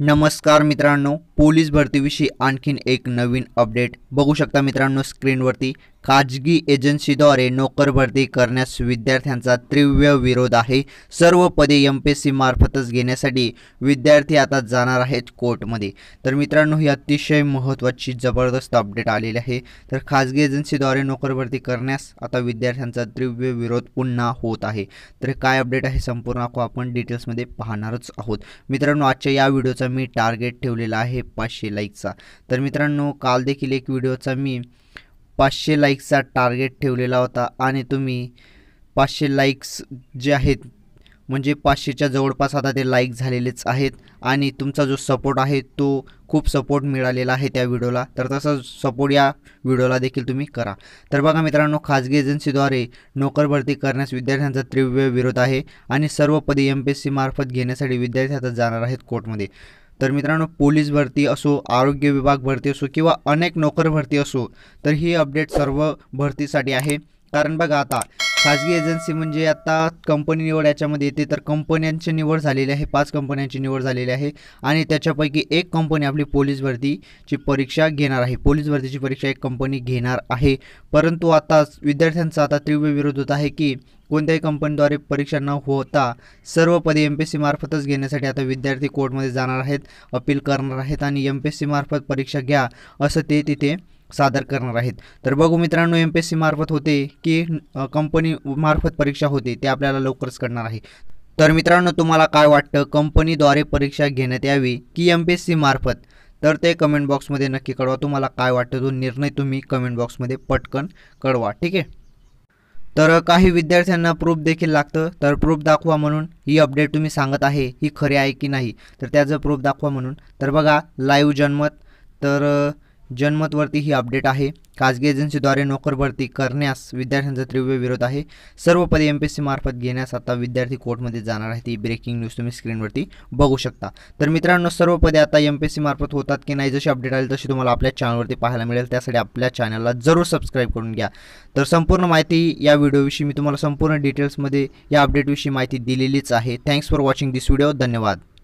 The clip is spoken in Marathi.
नमस्कार मित्रांनो पोलीस भरतीविषयी आणखीन एक नवीन अपडेट बघू शकता मित्रांनो स्क्रीनवरती खाजगी एजन्सीद्वारे नोकर भरती करण्यास विद्यार्थ्यांचा तीव्र विरोध आहे सर्व पदे एम पी एस सी मार्फतच घेण्यासाठी विद्यार्थी आता जाणार आहेत कोर्टमध्ये तर मित्रांनो ही अतिशय महत्त्वाची जबरदस्त अपडेट आलेली आहे तर खाजगी एजन्सीद्वारे नोकर भरती करण्यास आता विद्यार्थ्यांचा तीव्र विरोध पुन्हा होत आहे तर काय अपडेट आहे संपूर्ण आखो आपण डिटेल्समध्ये पाहणारच आहोत मित्रांनो आजच्या या व्हिडिओचा मी टार्गेट ठेवलेला आहे पाचशे लाईकचा तर मित्रांनो काल देखील एक व्हिडिओचा मी पाचशे लाईक्सचा टार्गेट ठेवलेला होता आणि तुम्ही पाचशे लाईक्स जे आहेत म्हणजे पाचशेच्या जवळपास आता ते लाईक झालेलेच आहेत आणि तुमचा जो सपोर्ट आहे तो खूप सपोर्ट मिळालेला आहे त्या व्हिडिओला तर तसा सपोर्ट या व्हिडिओला देखील तुम्ही करा तर बघा मित्रांनो खाजगी एजन्सीद्वारे नोकर भरती करण्यास विद्यार्थ्यांचा तीव्र विरोध आहे आणि सर्व पदे एम पी एस सी मार्फत घेण्यासाठी विद्यार्थी आता जाणार आहेत कोर्टमध्ये तर मित्रांनो पोलीस भरती असो आरोग्य विभाग भरती असो किंवा अनेक नोकर भरती असो तर ही अपडेट सर्व भरतीसाठी आहे कारण बघा आता खाजगी एजन्सी म्हणजे आता कंपनी निवड याच्यामध्ये येते तर कंपन्यांची निवड झालेली आहे पाच कंपन्यांची निवड झालेली आहे आणि त्याच्यापैकी एक कंपनी आपली पोलीस भरतीची परीक्षा घेणार आहे पोलीस भरतीची परीक्षा एक कंपनी घेणार आहे परंतु आता विद्यार्थ्यांचा आता तीव्र विरोध होत आहे की कोणत्याही कंपनीद्वारे परीक्षा न होता सर्व पदे एम पी एस सीमार्फतच घेण्यासाठी आता विद्यार्थी कोर्टमध्ये जाणार आहेत अपील करणार आहेत आणि एम पी एस सीमार्फत परीक्षा घ्या असं ते तिथे सादर करणार आहेत तर बघू मित्रांनो एम पी एस सी मार्फत होते की कंपनी मार्फत परीक्षा होते ते आपल्याला लवकरच कळणार आहे तर मित्रांनो तुम्हाला काय वाटतं कंपनीद्वारे परीक्षा घेण्यात यावी की एम पी एस सी मार्फत तर ते कमेंट बॉक्समध्ये नक्की कळवा तुम्हाला काय वाटतं तो निर्णय तुम्ही कमेंट बॉक्समध्ये पटकन कळवा ठीक आहे तर काही विद्यार्थ्यांना प्रूफ देखील लागतं तर प्रूफ दाखवा म्हणून ही अपडेट तुम्ही सांगत आहे ही खरी आहे की नाही तर त्याचं प्रूफ दाखवा म्हणून तर बघा लाईव्ह जन्मत तर जनमतवरती ही अपडेट आहे खाजगी एजन्सीद्वारे नोकर भरती करण्यास विद्यार्थ्यांचा तीव्र विरोध आहे सर्व पदे एम पी एस सी मार्फत घेण्यास आता विद्यार्थी कोर्टमध्ये जाणार आहे ही ब्रेकिंग न्यूज तुम्ही स्क्रीनवरती बघू शकता तर मित्रांनो सर्व पदे आता एम पी एस सी मार्फत होतात की नाही जशी अपडेट आली तशी तुम्हाला आपल्या चॅनलवरती पाहायला मिळेल त्यासाठी आपल्या चॅनलला जरूर सबस्क्राईब करून घ्या तर संपूर्ण माहिती या व्हिडिओविषयी मी तुम्हाला संपूर्ण डिटेल्समध्ये या अपडेटविषयी माहिती दिलेलीच आहे thanks for watching this video धन्यवाद